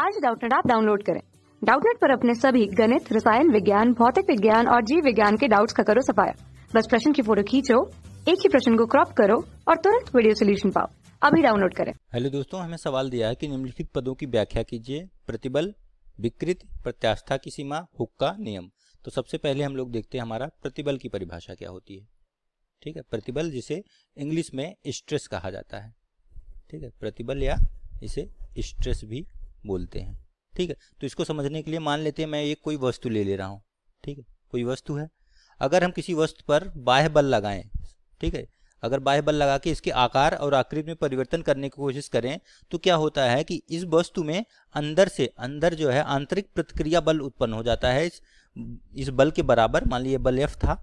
आज डाउटनेट आप डाउनलोड करें डाउटनेट पर अपने सभी गणित रसायन विज्ञान भौतिक विज्ञान और जीव विज्ञान के डाउट्स का करो सफाया बस प्रश्न की फोटो खींचो एक ही प्रश्न को क्रॉप करो और तुरंत वीडियो सोल्यूशन पाओ अभी डाउनलोड करें हेलो दोस्तों हमें सवाल दिया है कि निम्नलिखित पदों की व्याख्या कीजिए प्रतिबल विकृत प्रत्यास्था की सीमा हुक्का नियम तो सबसे पहले हम लोग देखते हैं हमारा प्रतिबल की परिभाषा क्या होती है ठीक है प्रतिबल जिसे इंग्लिश में स्ट्रेस कहा जाता है ठीक है प्रतिबल या इसे स्ट्रेस भी बोलते हैं ठीक है तो इसको समझने के लिए मान लेते हैं मैं एक कोई वस्तु ले ले रहा हूँ ठीक है कोई वस्तु है अगर हम किसी वस्तु पर बाह्य बल लगाएं ठीक है अगर बाह्य बल लगा के इसके आकार और आकृति में परिवर्तन करने की कोशिश करें तो क्या होता है कि इस वस्तु में अंदर से अंदर जो है आंतरिक प्रतिक्रिया बल उत्पन्न हो जाता है इस इस बल के बराबर मान लीजिए बल एफ था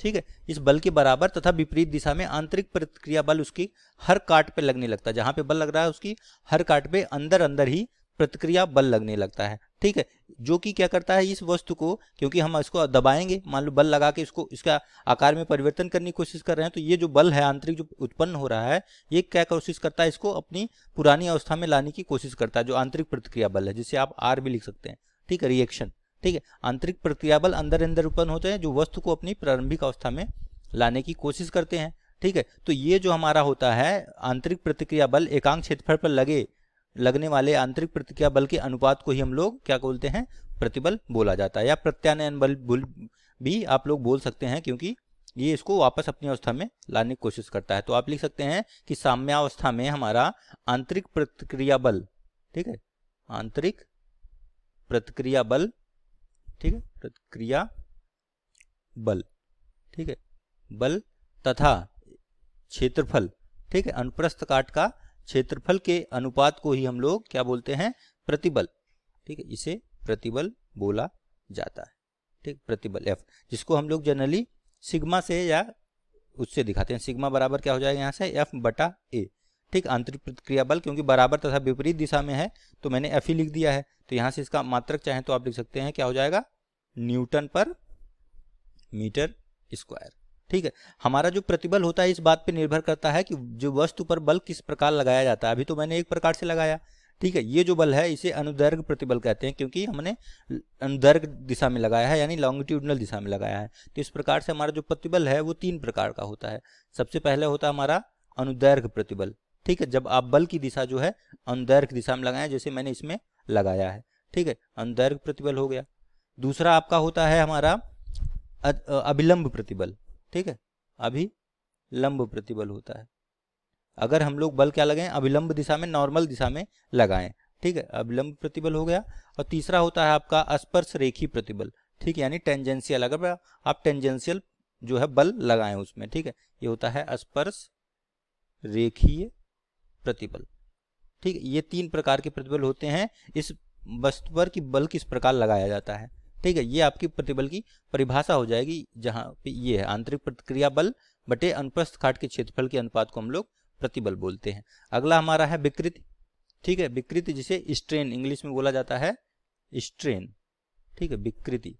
ठीक है इस बल के बराबर तथा विपरीत दिशा में आंतरिक प्रतिक्रिया बल उसकी हर काट पे लगने लगता है जहां पे बल लग रहा है उसकी हर काट पे अंदर अंदर ही प्रतिक्रिया बल लगने लगता है ठीक है जो कि क्या करता है इस वस्तु को क्योंकि हम इसको दबाएंगे मान लो बल लगा के इसको इसका आकार में परिवर्तन करने की कोशिश कर रहे हैं तो ये जो बल है आंतरिक जो उत्पन्न हो रहा है ये क्या कोशिश करता है इसको अपनी पुरानी अवस्था में लाने की कोशिश करता है जो आंतरिक प्रतिक्रिया बल है जिसे आप आर भी लिख सकते हैं ठीक है रिएक्शन ठीक है आंतरिक प्रतिक्रिया बल अंदर अंदर उत्पन्न होते हैं जो वस्तु को अपनी प्रारंभिक अवस्था में लाने की कोशिश करते हैं ठीक है तो ये जो हमारा होता है आंतरिक प्रतिक्रिया बल एकांक क्षेत्रफल पर लगे लगने वाले आंतरिक प्रतिक्रिया बल के अनुपात को ही हम लोग क्या बोलते हैं प्रतिबल बोला जाता है या प्रत्यानयन बल भी आप लोग बोल सकते हैं क्योंकि ये इसको वापस अपनी अवस्था में लाने की कोशिश करता है तो आप लिख सकते हैं कि साम्यावस्था में हमारा आंतरिक प्रतिक्रिया बल ठीक है आंतरिक प्रतिक्रिया बल ठीक है प्रतिक्रिया बल ठीक है बल तथा क्षेत्रफल ठीक है अनुप्रस्थ काट का क्षेत्रफल के अनुपात को ही हम लोग क्या बोलते हैं प्रतिबल ठीक है इसे प्रतिबल बोला जाता है ठीक प्रतिबल एफ जिसको हम लोग जनरली सिग्मा से या उससे दिखाते हैं सिग्मा बराबर क्या हो जाएगा यहाँ से एफ बटा ए ठीक आंतरिक प्रतिक्रिया बल क्योंकि बराबर तथा विपरीत दिशा में है तो मैंने एफ ही लिख दिया है तो यहाँ से इसका मात्रक चाहे तो आप लिख सकते हैं क्या हो जाएगा न्यूटन पर मीटर स्क्वायर ठीक है हमारा जो प्रतिबल होता है इस बात पे निर्भर करता है कि जो वस्तु पर बल किस प्रकार लगाया जाता है अभी तो मैंने एक प्रकार से लगाया ठीक है ये जो बल है इसे अनुदर्घ प्रतिबल कहते हैं क्योंकि हमने अनुदर्घ दिशा में लगाया है यानी लॉन्गिट्यूडनल दिशा में लगाया है तो इस प्रकार से हमारा जो प्रतिबल है वो तीन प्रकार का होता है सबसे पहले होता है हमारा अनुदैर्घ प्रतिबल ठीक है जब आप बल की दिशा जो है अनुदैर्घ दिशा में लगाए जैसे मैंने इसमें लगाया है ठीक है अनुदैर्घ प्रतिबल हो गया दूसरा आपका होता है हमारा अभिलंब प्रतिबल ठीक है अभी लंब प्रतिबल होता है अगर हम लोग बल क्या लगाएं अभिलंब दिशा में नॉर्मल दिशा में लगाएं ठीक है अभिलंब प्रतिबल हो गया और तीसरा होता है आपका स्पर्श रेखी प्रतिबल ठीक है यानी टेंजेंशियल अगर आप टेंजेंशियल जो है बल लगाएं उसमें ठीक है ये होता है स्पर्श रेखीय प्रतिबल ठीक है ये तीन प्रकार के प्रतिबल होते हैं इस वस्तु पर कि बल किस प्रकार लगाया जाता है ठीक है ये आपकी प्रतिबल की परिभाषा हो जाएगी जहाँ पे ये है आंतरिक प्रतिक्रिया बल बटे अनुप्रस्थ खाट के क्षेत्रफल के अनुपात को हम लोग प्रतिबल बोलते हैं अगला हमारा है विकृति ठीक है विकृति जिसे स्ट्रेन इंग्लिश में बोला जाता है स्ट्रेन ठीक है विकृति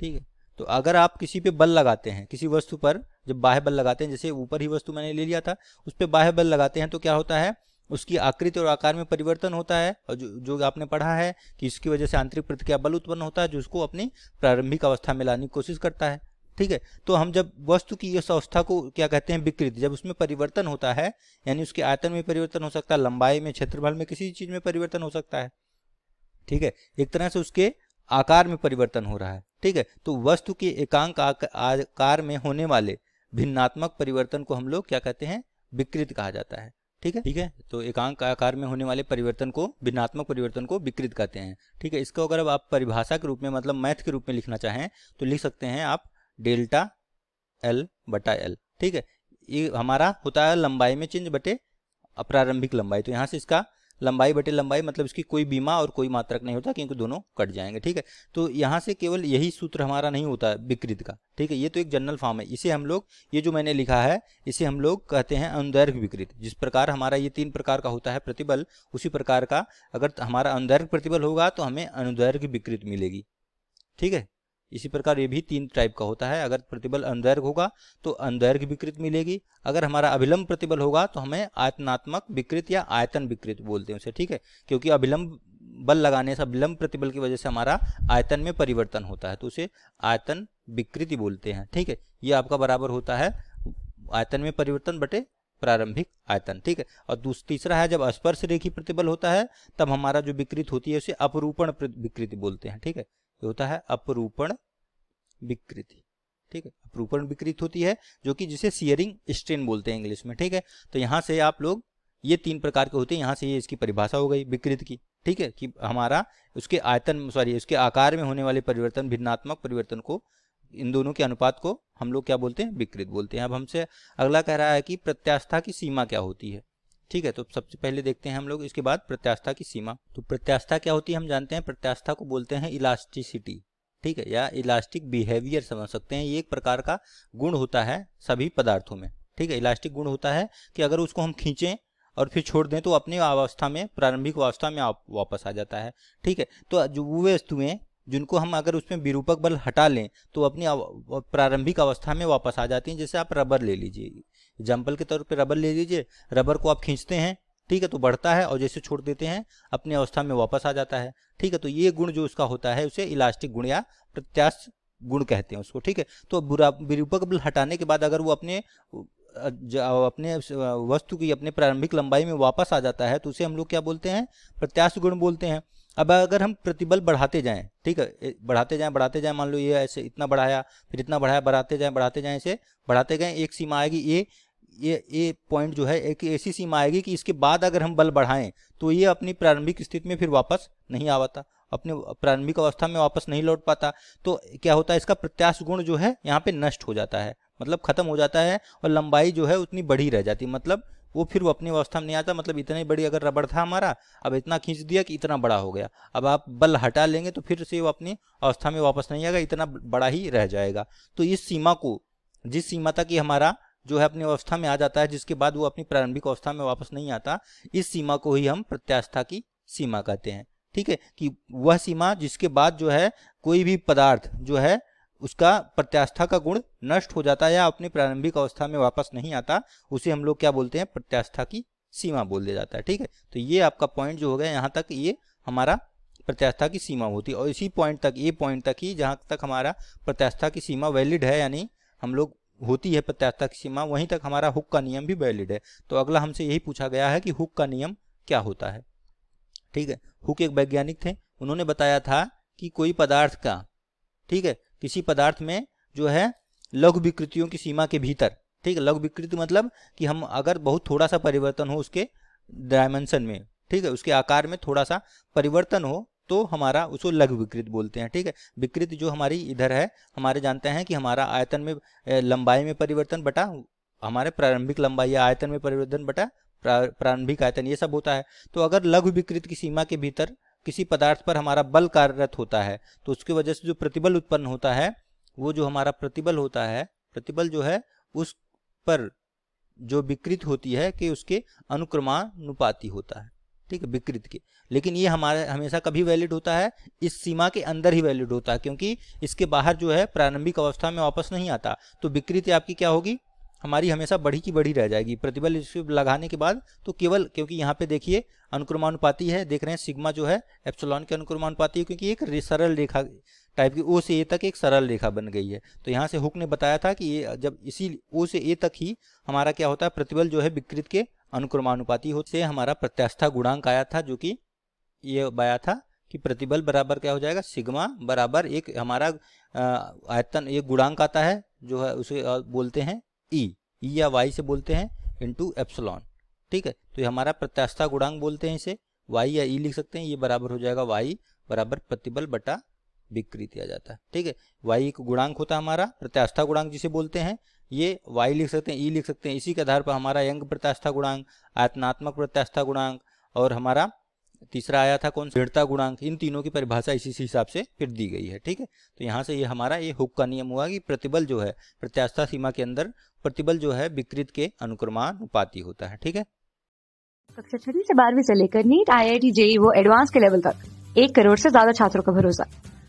ठीक है तो अगर आप किसी पे बल लगाते हैं किसी वस्तु पर जब बाह्य बल लगाते हैं जैसे ऊपर ही वस्तु मैंने ले लिया था उस पर बाह्य बल लगाते हैं तो क्या होता है उसकी आकृति और आकार में परिवर्तन होता है और जो जो आपने पढ़ा है कि इसकी वजह से आंतरिक प्रतिक्रिया बल उत्पन्न होता है जो उसको अपनी प्रारंभिक अवस्था में लाने की कोशिश करता है ठीक है तो हम जब वस्तु की इस अवस्था को क्या कहते हैं विकृति जब उसमें परिवर्तन होता है यानी उसके आयतन में परिवर्तन हो सकता है लंबाई में क्षेत्रफल में किसी चीज में परिवर्तन हो सकता है ठीक है एक तरह से उसके आकार में परिवर्तन हो रहा है ठीक है तो वस्तु के एकांक आकार में होने वाले भिन्नात्मक परिवर्तन को हम लोग क्या कहते हैं विकृत कहा जाता है ठीक है ठीक है तो एकांक आकार में होने वाले परिवर्तन को भिन्नात्मक परिवर्तन को विकृत कहते हैं ठीक है इसको अगर आप परिभाषा के रूप में मतलब मैथ के रूप में लिखना चाहें तो लिख सकते हैं आप डेल्टा एल बटा एल ठीक है ये हमारा होता है लंबाई में चेंज बटे अप्रारंभिक लंबाई तो यहाँ से इसका लंबाई बटे लंबाई मतलब इसकी कोई बीमा और कोई मात्रक नहीं होता क्योंकि दोनों कट जाएंगे ठीक है तो यहाँ से केवल यही सूत्र हमारा नहीं होता है विकृत का ठीक है ये तो एक जनरल फॉर्म है इसे हम लोग ये जो मैंने लिखा है इसे हम लोग कहते हैं अनुदैर्घ विकृत जिस प्रकार हमारा ये तीन प्रकार का होता है प्रतिबल उसी प्रकार का अगर हमारा अनुदैर्घ प्रतिबल होगा तो हमें अनुदैर्घ विकृत मिलेगी ठीक है इसी प्रकार ये भी तीन टाइप का होता है अगर प्रतिबल अनुदैर्घ होगा तो अनुदैर्घ विकृत मिलेगी अगर हमारा अभिलंब प्रतिबल होगा तो हमें आयतनात्मक विकृत या आयतन विकृत बोलते हैं उसे ठीक है क्योंकि अभिलंब बल लगाने से अभिलंब प्रतिबल की वजह से हमारा आयतन में परिवर्तन होता है तो उसे आयतन विकृति बोलते हैं ठीक है ये आपका बराबर होता है आयतन में परिवर्तन बटे प्रारंभिक आयतन ठीक है और तीसरा है जब स्पर्श रेखी प्रतिबल होता है तब हमारा जो विकृत होती है उसे अपरूपण विकृति बोलते हैं ठीक है ये होता है अपरूपण विकृति ठीक है अपरूपण विकृत होती है जो कि जिसे सियरिंग स्ट्रेन बोलते हैं इंग्लिश में ठीक है तो यहाँ से आप लोग ये तीन प्रकार के होते हैं यहाँ से ये इसकी परिभाषा हो गई विकृत की ठीक है कि हमारा उसके आयतन सॉरी उसके आकार में होने वाले परिवर्तन भिन्नात्मक परिवर्तन को इन दोनों के अनुपात को हम लोग क्या बोलते हैं विकृत बोलते हैं अब हमसे अगला कह रहा है कि प्रत्यास्था की सीमा क्या होती है ठीक है तो सबसे पहले देखते हैं हम लोग इसके बाद प्रत्यास्था की सीमा तो प्रत्यास्था क्या होती है हम जानते हैं प्रत्यास्था को बोलते हैं इलास्टिसिटी ठीक है या इलास्टिक बिहेवियर समझ सकते हैं ये एक प्रकार का गुण होता है सभी पदार्थों में ठीक है इलास्टिक गुण होता है कि अगर उसको हम खींचें और फिर छोड़ दें तो अपने अवस्था में प्रारंभिक अवस्था में आप वापस आ जाता है ठीक है तो जो वो वस्तुएं जिनको हम अगर उसमें विरूपक बल हटा लें तो अपनी प्रारंभिक अवस्था में वापस आ जाती हैं जैसे आप रबर ले लीजिए एग्जाम्पल के तौर पर रबर ले लीजिए रबर को आप खींचते हैं ठीक है तो बढ़ता है और जैसे छोड़ देते हैं अपनी अवस्था में वापस आ जाता है ठीक है तो ये गुण जो उसका होता है उसे इलास्टिक गुण या प्रत्याश गुण कहते हैं उसको ठीक है तो बुरा विरूपक बल हटाने के बाद अगर वो अपने अपने वस्तु की अपने प्रारंभिक लंबाई में वापस आ जाता है तो उसे हम लोग क्या बोलते हैं प्रत्याश गुण बोलते हैं अब अगर हम प्रतिबल बढ़ाते जाएं ठीक है बढ़ाते जाएं बढ़ाते जाएं मान लो ये ऐसे इतना बढ़ाया फिर इतना बढ़ाया बढ़ाते जाएं बढ़ाते जाएं इसे बढ़ाते गए एक सीमा आएगी ये ये ये पॉइंट जो है एक ऐसी सीमा आएगी कि इसके बाद अगर हम बल बढ़ाएं तो ये अपनी प्रारंभिक स्थिति में फिर वापस नहीं आ पाता अपने प्रारंभिक अवस्था में वापस नहीं लौट पाता तो क्या होता है इसका प्रत्याश गुण जो है यहाँ पे नष्ट हो जाता है मतलब खत्म हो जाता है और लंबाई जो है उतनी बढ़ी रह जाती मतलब वो फिर वो अपनी अवस्था में नहीं आता मतलब इतनी बड़ी अगर रबड़ था हमारा अब इतना खींच दिया कि इतना बड़ा हो गया अब आप बल हटा लेंगे तो फिर से वो अपनी अवस्था में वापस नहीं आएगा इतना बड़ा ही रह जाएगा तो इस सीमा को जिस सीमा तक ये हमारा जो है अपनी अवस्था में आ जाता है जिसके बाद वो अपनी प्रारंभिक अवस्था में वापस नहीं आता इस सीमा को ही हम प्रत्यास्था की सीमा कहते हैं ठीक है कि वह सीमा जिसके बाद जो है कोई भी पदार्थ जो है उसका प्रत्यास्था का गुण नष्ट हो जाता है या अपनी प्रारंभिक अवस्था में वापस नहीं आता उसे हम लोग क्या बोलते हैं प्रत्यास्था की सीमा बोल दिया जाता है ठीक है तो ये आपका पॉइंट जो हो गया यहाँ तक ये हमारा प्रत्यास्था की सीमा होती है और इसी पॉइंट तक ये पॉइंट तक ही जहाँ तक हमारा प्रत्यास्था की सीमा वैलिड है यानी हम लोग होती है प्रत्यास्थक सीमा वहीं तक हमारा हुक का नियम भी वैलिड है तो अगला हमसे यही पूछा गया है कि हुक का नियम क्या होता है ठीक है हुक एक वैज्ञानिक थे उन्होंने बताया था कि कोई पदार्थ का ठीक है किसी पदार्थ में जो है लघु विकृतियों की सीमा के भीतर ठीक है लघु विकृति मतलब कि हम अगर बहुत थोड़ा सा परिवर्तन हो उसके डायमेंशन में ठीक है उसके आकार में थोड़ा सा परिवर्तन हो तो हमारा उसको लघु विकृत बोलते हैं ठीक है विकृत जो हमारी इधर है हमारे जानते हैं कि हमारा आयतन में लंबाई में परिवर्तन बटा हमारे प्रारंभिक लंबाई या आयतन में परिवर्तन बटा प्रारंभिक आयतन ये सब होता है तो अगर लघु विकृत की सीमा के भीतर किसी पदार्थ पर हमारा बल कार्यरत होता है तो उसकी वजह से जो प्रतिबल उत्पन्न होता है वो जो हमारा प्रतिबल होता है प्रतिबल जो है उस पर जो विकृत होती है कि उसके अनुक्रमानुपाती होता है ठीक है विकृत के लेकिन ये हमारे हमेशा कभी वैलिड होता है इस सीमा के अंदर ही वैलिड होता है क्योंकि इसके बाहर जो है प्रारंभिक अवस्था में वापस नहीं आता तो विकृति आपकी क्या होगी हमारी हमेशा बढ़ी की बढ़ी रह जाएगी प्रतिबल लगाने के बाद तो केवल क्योंकि यहाँ पे देखिए अनुक्रमानुपाती है देख रहे हैं सिग्मा जो है एप्सलॉन के अनुक्रमानुपाती है क्योंकि एक सरल रेखा टाइप की ओ से ए तक एक सरल रेखा बन गई है तो यहाँ से हुक ने बताया था कि ये जब इसी ओ से ए तक ही हमारा क्या होता है प्रतिबल जो है विकृत के अनुक्रमानुपाती हो से हमारा प्रत्यास्था गुणांक आया था जो कि ये आया था कि प्रतिबल बराबर क्या हो जाएगा सिग्मा बराबर एक हमारा आयतन एक गुणांक आता है जो है उसे बोलते हैं ई e। ई e या वाई से बोलते हैं इंटू एप्सलॉन ठीक है तो ये हमारा प्रत्यास्था गुणांक बोलते हैं इसे वाई या ई e लिख सकते हैं ये बराबर हो जाएगा वाई बराबर प्रतिबल बटा विकृत किया जाता है ठीक है वाई एक गुणांक होता है हमारा प्रत्यास्था गुणांक जिसे बोलते हैं ये वाई लिख सकते हैं ई e लिख सकते हैं इसी के आधार पर हमारा यंग प्रत्यास्था गुणांक आत्मात्मक प्रत्यास्था गुणांक और हमारा तीसरा आया था कौन दृढ़ता गुणांक इन तीनों की परिभाषा इसी हिसाब से फिर दी गई है ठीक है तो यहाँ से ये यह हमारा ये हुक का नियम हुआ कि प्रतिबल जो है प्रत्यास्था सीमा के अंदर प्रतिबल जो है विकृत के अनुक्रमानुपाती होता है ठीक है कक्षा छठी से बारहवीं से लेकर NEET I I T JEE वो एडवांस के लेवल तक एक करोड़ से ज्यादा छात्रों का भरोसा